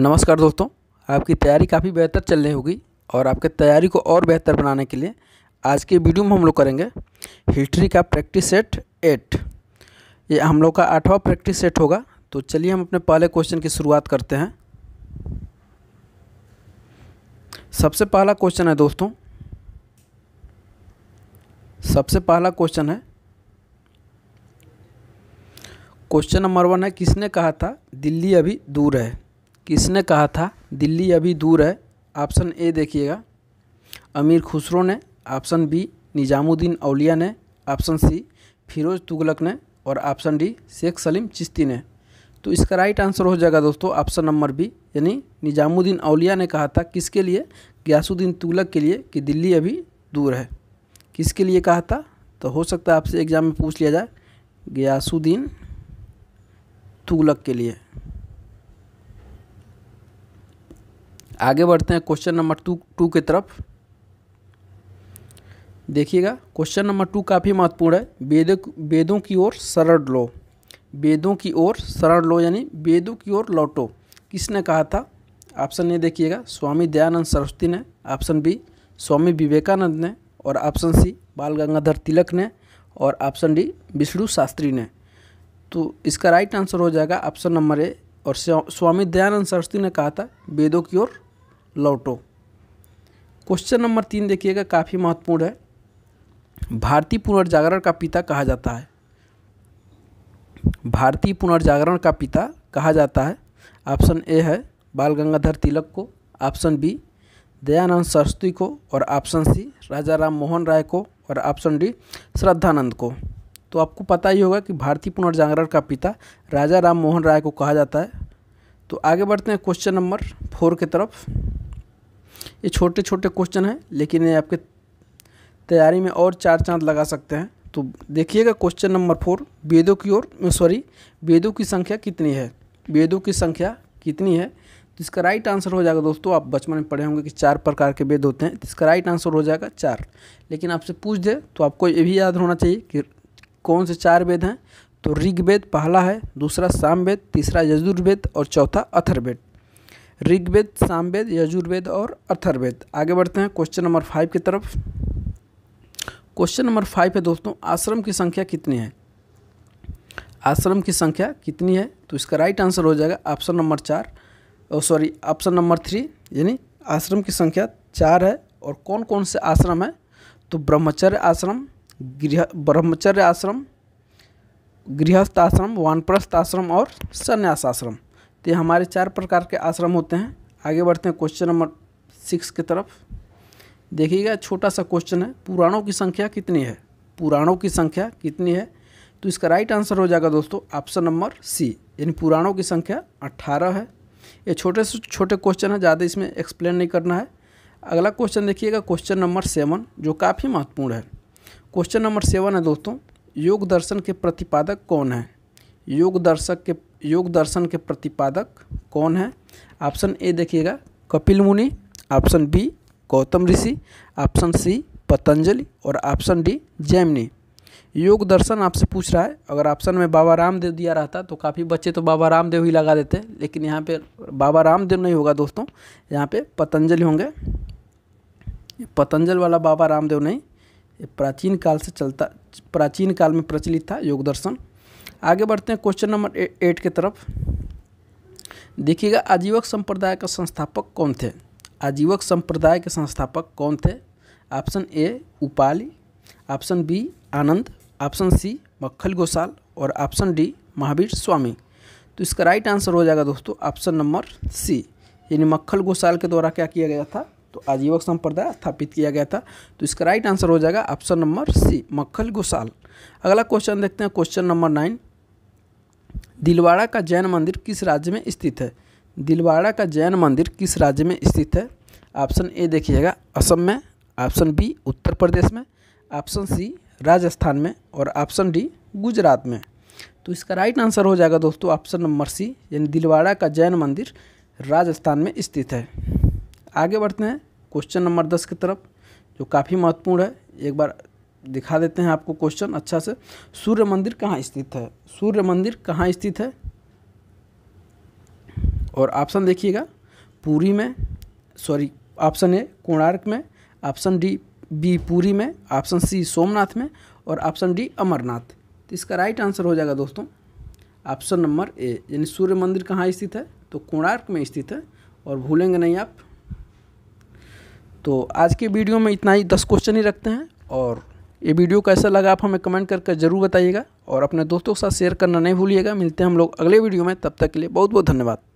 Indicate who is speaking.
Speaker 1: नमस्कार दोस्तों आपकी तैयारी काफ़ी बेहतर चल रही होगी और आपके तैयारी को और बेहतर बनाने के लिए आज के वीडियो में हम लोग करेंगे हिस्ट्री का प्रैक्टिस सेट एट ये हम लोग का आठवां प्रैक्टिस सेट होगा तो चलिए हम अपने पहले क्वेश्चन की शुरुआत करते हैं सबसे पहला क्वेश्चन है दोस्तों सबसे पहला क्वेश्चन है क्वेश्चन नंबर वन है किसने कहा था दिल्ली अभी दूर है किसने कहा था दिल्ली अभी दूर है ऑप्शन ए देखिएगा अमीर खुसरो ने ऑप्शन बी निज़ामुद्दीन अलिया ने ऑप्शन सी फिरोज तुगलक ने और ऑप्शन डी शेख सलीम चिश्ती ने तो इसका राइट आंसर हो जाएगा दोस्तों ऑप्शन नंबर बी यानी निज़ामुद्दीन अलिया ने कहा था किसके लिए ग्यासुद्दीन तुगलक के लिए कि दिल्ली अभी दूर है किसके लिए कहा था तो हो सकता है आपसे एग्ज़ाम में पूछ लिया जाए ग्यासुद्दीन तुगलक के लिए आगे बढ़ते हैं क्वेश्चन नंबर टू टू की तरफ देखिएगा क्वेश्चन नंबर टू काफ़ी महत्वपूर्ण है वेदों वेदों की ओर शरण लो वेदों की ओर शरण लो यानी वेदों की ओर लौटो किसने कहा था ऑप्शन ए देखिएगा स्वामी दयानंद सरस्वती ने ऑप्शन बी स्वामी विवेकानंद ने और ऑप्शन सी बाल गंगाधर तिलक ने और ऑप्शन डी विष्णु शास्त्री ने तो इसका राइट आंसर हो जाएगा ऑप्शन नंबर ए और स्वामी दयानंद सरस्वती ने कहा था वेदों की ओर लौटो क्वेश्चन नंबर तीन देखिएगा काफ़ी महत्वपूर्ण है भारतीय पुनर्जागरण का पिता कहा जाता है भारतीय पुनर्जागरण का पिता कहा जाता है ऑप्शन ए है बाल गंगाधर तिलक को ऑप्शन बी दयानंद सरस्वती को और ऑप्शन सी राजा राम मोहन राय को और ऑप्शन डी श्रद्धानंद को तो आपको पता ही होगा कि भारतीय पुनर्जागरण का पिता राजा राम मोहन राय को कहा जाता है तो आगे बढ़ते हैं क्वेश्चन नंबर फोर की तरफ ये छोटे छोटे क्वेश्चन हैं लेकिन ये आपके तैयारी में और चार चांद लगा सकते हैं तो देखिएगा क्वेश्चन नंबर फोर वेदों की ओर सॉरी वेदों की संख्या कितनी है वेदों की संख्या कितनी है तो इसका राइट आंसर हो जाएगा दोस्तों आप बचपन में पढ़े होंगे कि चार प्रकार के वेद होते हैं तो इसका राइट आंसर हो जाएगा चार लेकिन आपसे पूछ दे तो आपको ये भी याद होना चाहिए कि कौन से चार वेद हैं तो ऋग्वेद पहला है दूसरा सामवेद तीसरा यजुर्वेद और चौथा अथर्वेद ऋग्वेद सामवेद यजुर्वेद और अथर्वेद आगे बढ़ते हैं क्वेश्चन नंबर फाइव की तरफ क्वेश्चन नंबर फाइव है दोस्तों आश्रम की संख्या कितनी है आश्रम की संख्या कितनी है तो इसका राइट आंसर हो जाएगा ऑप्शन नंबर चार सॉरी ऑप्शन नंबर थ्री यानी आश्रम की संख्या चार है और कौन कौन से आश्रम है तो ब्रह्मचर्य आश्रम गृह ब्रह्मचर्य आश्रम गृहस्थ आश्रम वानप्रस्थ आश्रम और संन्यास आश्रम तो ये हमारे चार प्रकार के आश्रम होते हैं आगे बढ़ते हैं क्वेश्चन नंबर सिक्स की तरफ देखिएगा छोटा सा क्वेश्चन है पुराणों की संख्या कितनी है पुराणों की संख्या कितनी है तो इसका राइट आंसर हो जाएगा दोस्तों ऑप्शन नंबर सी यानी पुराणों की संख्या अट्ठारह है ये छोटे से छोटे क्वेश्चन है ज़्यादा इसमें एक्सप्लेन नहीं करना है अगला क्वेश्चन देखिएगा क्वेश्चन नंबर सेवन जो काफ़ी महत्वपूर्ण है क्वेश्चन नंबर सेवन है दोस्तों योग दर्शन के प्रतिपादक कौन है योग दर्शक के योग दर्शन के प्रतिपादक कौन हैं ऑप्शन ए देखिएगा Kapil Muni option B Gautam Rishi option C Patanjali और ऑप्शन डी जैमिनी योग दर्शन आपसे पूछ रहा है अगर ऑप्शन में बाबा रामदेव दिया रहता तो काफ़ी बच्चे तो बाबा रामदेव ही लगा देते लेकिन यहाँ पे बाबा रामदेव नहीं होगा दोस्तों यहाँ पे पतंजलि होंगे पतंजल वाला बाबा रामदेव नहीं ये प्राचीन काल से चलता प्राचीन काल में प्रचलित था योग दर्शन आगे बढ़ते हैं क्वेश्चन नंबर एट की तरफ देखिएगा आजीवक संप्रदाय का संस्थापक कौन थे आजीवक संप्रदाय के संस्थापक कौन थे option A Upali option B Anand option C Makkhali Gosala और ऑप्शन डी महावीर स्वामी तो इसका राइट आंसर हो जाएगा दोस्तों ऑप्शन नंबर सी यानी मक्खल गोसाल के द्वारा क्या किया गया था तो आजीवक संप्रदाय स्थापित किया गया था तो इसका राइट आंसर हो जाएगा option number C Makkhali Gosala अगला क्वेश्चन देखते हैं क्वेश्चन नंबर नाइन दिलवाड़ा का जैन मंदिर किस राज्य में स्थित है दिलवाड़ा का जैन मंदिर किस राज्य में स्थित है ऑप्शन ए देखिएगा असम में ऑप्शन बी उत्तर प्रदेश में ऑप्शन सी राजस्थान में और ऑप्शन डी गुजरात में तो इसका राइट आंसर हो जाएगा दोस्तों ऑप्शन नंबर सी यानी दिलवाड़ा का जैन मंदिर राजस्थान में स्थित है आगे बढ़ते हैं क्वेश्चन नंबर दस की तरफ जो काफ़ी महत्वपूर्ण है एक बार दिखा देते हैं आपको क्वेश्चन अच्छा से सूर्य मंदिर कहाँ स्थित है सूर्य मंदिर कहाँ स्थित है और ऑप्शन देखिएगा पूरी में सॉरी ऑप्शन ए कोणार्क में ऑप्शन डी बी पूरी में ऑप्शन सी सोमनाथ में और ऑप्शन डी अमरनाथ तो इसका राइट आंसर हो जाएगा दोस्तों ऑप्शन नंबर ए यानी सूर्य मंदिर कहाँ स्थित है तो कोणार्क में स्थित है और भूलेंगे नहीं आप तो आज के वीडियो में इतना ही दस क्वेश्चन ही रखते हैं और ये वीडियो कैसा लगा आप हमें कमेंट करके ज़रूर बताइएगा और अपने दोस्तों के साथ शेयर करना नहीं भूलिएगा मिलते हैं हम लोग अगले वीडियो में तब तक के लिए बहुत बहुत धन्यवाद